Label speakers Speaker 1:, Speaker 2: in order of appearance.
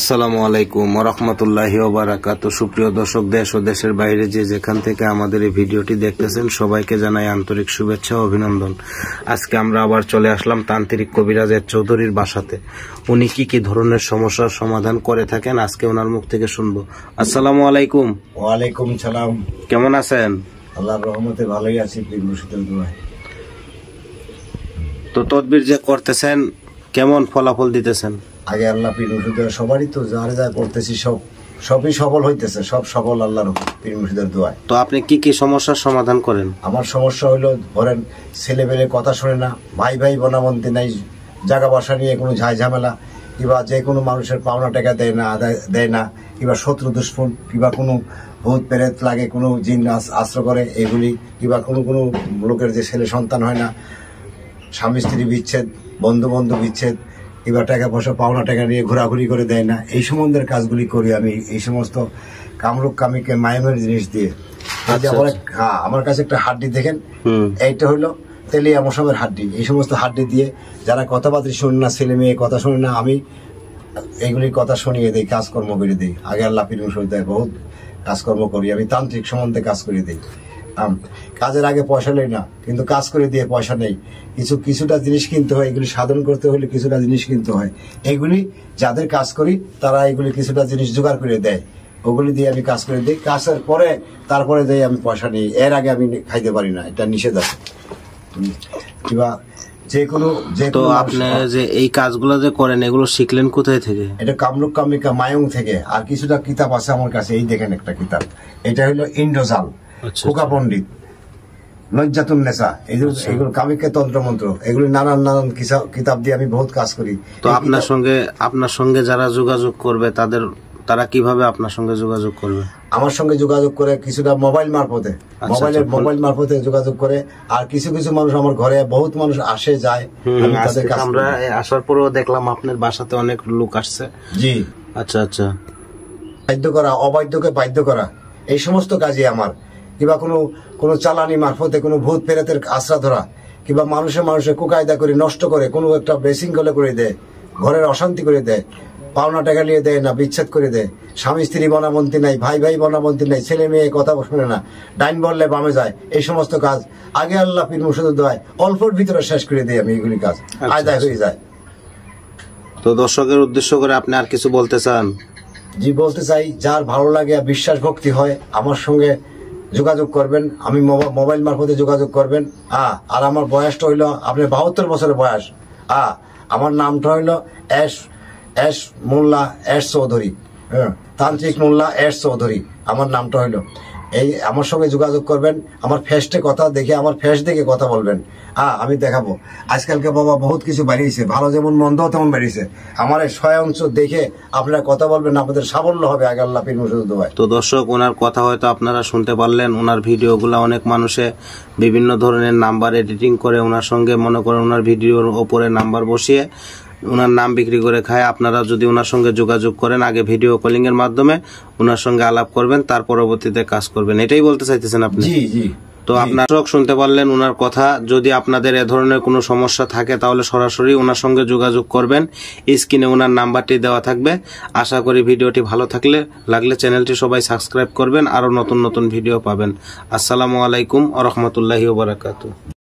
Speaker 1: আসসালামু আলাইকুম রহমতুল্লাহি ওবারাকাত সুপ্রিয় দর্শক দেশ ও দেশের বাইরে যে যেখান থেকে আমাদের এই ভিডিওটি দেখতেছেন সবাইকে জানাই আন্তরিক শুভেচ্ছা ও অভিনন্দন আজকে আমরা আবার চলে আসলাম তান্ত্রিক কবিরাজ চৌধুরীর বাসাতে উনি কি কি ধরনের সমস্যার সমাধান করে থাকেন আজকে ওনার মুখ থেকে শুনবো আসসালামু আলাইকুম
Speaker 2: ওয়ালাইকুম সালাম
Speaker 1: কেমন আছেন
Speaker 2: আল্লাহর রহমতে ভালোই আছি
Speaker 1: তো তদবির যে করতেছেন কেমন ফলাফল দিতেছেন
Speaker 2: আগে আল্লাহ পীর মুর্শিদের সবারই তো যারা যা করতেছি সব সবই সফল হইতেছে সব সফল আল্লাহর পীর মুর্শিদের দোয়ায়
Speaker 1: তো আপনি কি কি সমস্যার সমাধান করেন
Speaker 2: আমার সমস্যা হলো ধরেন ছেলে পেলে কথা শোনে না ভাই ভাই বনাবন্তি নাই জায়গা বাসা নিয়ে কোনো ঝাই ঝামেলা কিংবা যে কোনো মানুষের পাওনা টাকা দেয় না আদায় দেয় না কিংবা শত্রু দুশ্মন কিংবা কোনো ভূত পেরেত লাগে কোনো জিন আশ্রয় করে এগুলি কিংবা কোনো কোনো লোকের যে ছেলে সন্তান হয় না স্বামী স্ত্রী বিচ্ছেদ বন্ধু বন্ধু বিচ্ছেদ এবার টাকা পয়সা পাওনা টাকা নিয়ে ঘোরাঘুরি করে দেয় না এই সম্বন্ধের কাজগুলি করি আমি এই সমস্ত কামরূপ কামিকে মায়ামের জিনিস দিয়ে আচ্ছা, আচ্ছা। হ্যাঁ আমার কাছে একটা হাড্ডি দেখেন এইটা হলো তেলিয়া মশাবের হাড্ডি এই সমস্ত হাড্ডি দিয়ে যারা কথাবার্তা শোন না ছেলে মেয়ে কথা শোনে না আমি এগুলি কথা শুনিয়ে দিই কাজকর্ম করে দিই আগে আল্লাহ পিরুন শরীর বহুত কাজকর্ম করি আমি তান্ত্রিক সম্বন্ধে কাজ করে দিই কাজের আগে পয়সা নেই না কিন্তু কাজ করে দিয়ে পয়সা নেই কিছু কিছুটা জিনিস কিনতে হয় এগুলি সাধন করতে হলে কিছুটা জিনিস কিনতে হয় এগুলি যাদের কাজ করি তারা এগুলি কিছুটা জিনিস জোগাড় করে দেয় ওগুলি দিয়ে আমি কাজ করে দিই কাজের পরে তারপরে দিয়ে আমি পয়সা নিই এর আগে আমি খাইতে পারি না এটা নিষেধ আছে কিংবা যে কোনো যে তো আপনি
Speaker 1: যে এই কাজগুলো যে করেন এগুলো শিখলেন কোথায় থেকে
Speaker 2: এটা কামরূপ কামিকা মায়ং থেকে আর কিছুটা কিতাব আছে আমার কাছে এই দেখেন একটা কিতাব এটা হলো ইন্ডোজাল আচ্ছা। খোকা পণ্ডিত লজ্জাতুন নেশা এইগুলো আচ্ছা। কামিকে তন্ত্র মন্ত্র এগুলি নানান নানান কিতাব দিয়ে আমি বহুত কাজ করি
Speaker 1: তো আপনার সঙ্গে আপনার সঙ্গে যারা যোগাযোগ করবে তাদের তারা কিভাবে আপনার সঙ্গে যোগাযোগ করবে
Speaker 2: আমার সঙ্গে যোগাযোগ করে কিছুটা মোবাইল মারফতে আচ্ছা, মোবাইলে মোবাইল মারফতে যোগাযোগ করে আর কিছু কিছু মানুষ আমার ঘরে বহুত মানুষ আসে যায় আমরা
Speaker 1: আসার পরেও দেখলাম আপনার বাসাতে অনেক লোক আসছে জি আচ্ছা আচ্ছা
Speaker 2: বাধ্য করা অবাধ্যকে বাধ্য করা এই সমস্ত কাজই আমার কিংবা কোনো কোনো চালানি মারফতে কোনো ভূত পেরেতের আশ্রা ধরা কিংবা মানুষে মানুষে কুকায়দা করে নষ্ট করে কোনো একটা ব্রেসিং কলে করে দেয় ঘরের অশান্তি করে দেয় পাওনা টাকা নিয়ে দেয় না বিচ্ছেদ করে দেয় স্বামী স্ত্রী বনাবন্তি নাই ভাই ভাই বনামন্ত্রী নাই ছেলে মেয়ে কথা শুনে না ডাইন বললে বামে যায় এই সমস্ত কাজ আগে আল্লাহ পীর মুসুদ দোয়ায় অল্পর ভিতরে শেষ করে দেয় আমি এগুলি কাজ আচ্ছা, আয়দায় আচ্ছা। হয়ে যায়
Speaker 1: তো দর্শকের উদ্দেশ্য করে আপনি আর কিছু বলতে
Speaker 2: চান জি বলতে চাই যার ভালো লাগে বিশ্বাস ভক্তি হয় আমার সঙ্গে যোগাযোগ করবেন আমি মোবাইল মারফতে যোগাযোগ করবেন হ্যাঁ আর আমার বয়সটা হইল আপনি বাহাত্তর বছরের বয়স হ্যাঁ আমার নামটা হইল S S Molla S Chowdhury হ্যাঁ তান্ত্রিক মোল্লা এস চৌধুরী আমার নামটা হইল এই আমার সঙ্গে যোগাযোগ করবেন আমার ফেসটে কথা দেখে আমার ফেস দেখে কথা বলবেন হ্যাঁ আমি দেখাবো আজকালকে বাবা বহুত কিছু বাড়িয়েছে ভালো যেমন মন্দ তেমন বাড়িয়েছে আমার এই স্বয়ংশ দেখে আপনারা কথা বলবেন আপনাদের সাবল্য হবে আগে আল্লাহ পীর মুর্শিদ ভাই
Speaker 1: তো দর্শক ওনার কথা হয়তো আপনারা শুনতে পারলেন ওনার ভিডিওগুলো অনেক মানুষে বিভিন্ন ধরনের নাম্বার এডিটিং করে ওনার সঙ্গে মনে করেন ওনার ভিডিওর ওপরে নাম্বার বসিয়ে ওনার নাম বিক্রি করে খায় আপনারা যদি ওনার সঙ্গে যোগাযোগ করেন আগে ভিডিও কলিং এর মাধ্যমে ওনার সঙ্গে আলাপ করবেন তার পরবর্তীতে কাজ করবেন এটাই বলতে চাইতেছেন আপনি জি জি তো আপনার শুনতে পারলেন ওনার কথা যদি আপনাদের এ ধরনের কোনো সমস্যা থাকে তাহলে সরাসরি ওনার সঙ্গে যোগাযোগ করবেন স্ক্রিনে ওনার নাম্বারটি দেওয়া থাকবে আশা করি ভিডিওটি ভালো থাকলে লাগলে চ্যানেলটি সবাই সাবস্ক্রাইব করবেন আরও নতুন নতুন ভিডিও পাবেন আসসালামু আলাইকুম আ রহমতুল্লাহি বারাকাতু